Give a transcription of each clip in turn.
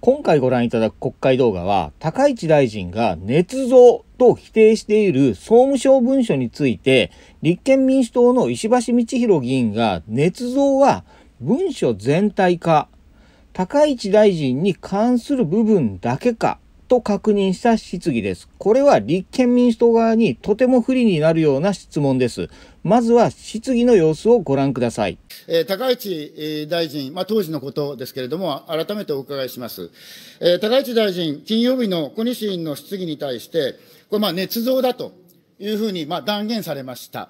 今回ご覧いただく国会動画は、高市大臣が捏造と否定している総務省文書について、立憲民主党の石橋道弘議員が、捏造は文書全体か、高市大臣に関する部分だけかと確認した質疑です。これは立憲民主党側にとても不利になるような質問です。まずは質疑の様子をご覧ください。えー、高市大臣、まあ、当時のことですけれども、改めてお伺いします。えー、高市大臣、金曜日の小西委員の質疑に対して、これ、まあ、捏造だというふうに、まあ、断言されました。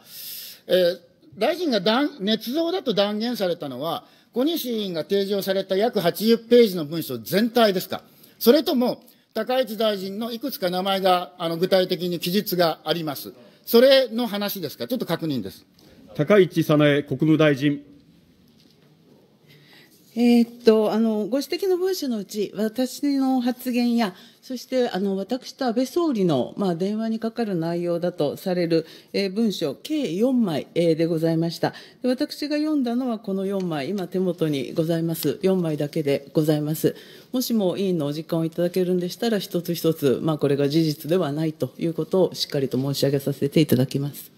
えー、大臣が断捏造だと断言されたのは、小西委員が提示をされた約80ページの文書全体ですか。それとも、高市大臣のいくつか名前が、あの具体的に記述があります。それの話ですか、ちょっと確認です。高市早苗国務大臣。えー、っとあのご指摘の文書のうち、私の発言や、そしてあの私と安倍総理の、まあ、電話にかかる内容だとされる、えー、文書、計4枚、えー、でございましたで。私が読んだのはこの4枚、今、手元にございます、4枚だけでございます。もしも委員のお時間をいただけるんでしたら、一つ一つ、まあ、これが事実ではないということをしっかりと申し上げさせていただきます。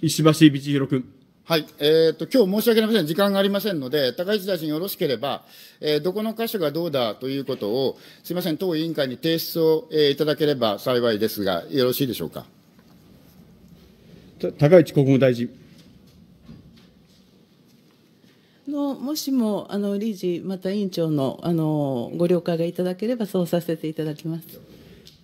石橋道弘君。はい、えーと、今日申し訳ありません、時間がありませんので、高市大臣、よろしければ、えー、どこの箇所がどうだということを、すみません、党委員会に提出を、えー、いただければ幸いですが、よろしいでしょうか高市国務大臣。のもしもあの理事、また委員長のあのご了解がいただければ、そうさせていただきます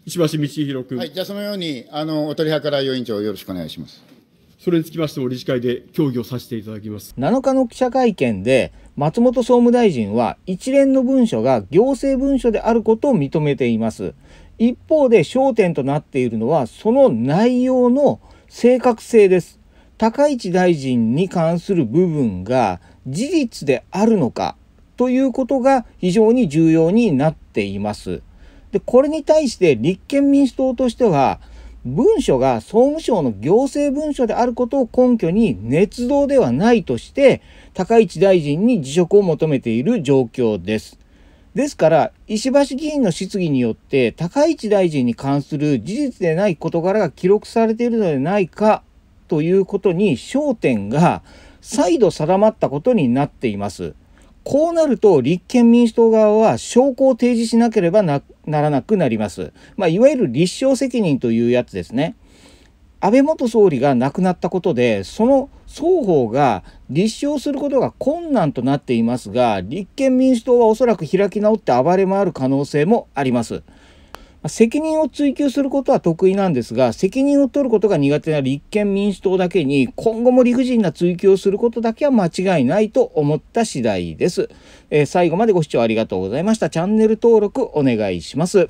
石橋道宏君。はい、じゃあ、そのようにあのお取り計らいを委員長、よろしくお願いします。それにつきましても理事会で協議をさせていただきます。7日の記者会見で、松本総務大臣は一連の文書が行政文書であることを認めています。一方で焦点となっているのは、その内容の正確性です。高市大臣に関する部分が事実であるのかということが非常に重要になっています。で、これに対して立憲民主党としては、文書が総務省の行政文書であることを根拠に捏造ではないとして高市大臣に辞職を求めている状況です。ですから石橋議員の質疑によって高市大臣に関する事実でない事柄が記録されているのではないかということに焦点が再度定まったことになっています。こうなると立憲民主党側は証拠を提示しなければならなくなります。まあ、いわゆる立証責任というやつですね。安倍元総理が亡くなったことで、その双方が立証することが困難となっていますが、立憲民主党はおそらく開き直って暴れ回る可能性もあります。責任を追及することは得意なんですが、責任を取ることが苦手な立憲民主党だけに、今後も理不尽な追及をすることだけは間違いないと思った次第です。えー、最後までご視聴ありがとうございました。チャンネル登録お願いします。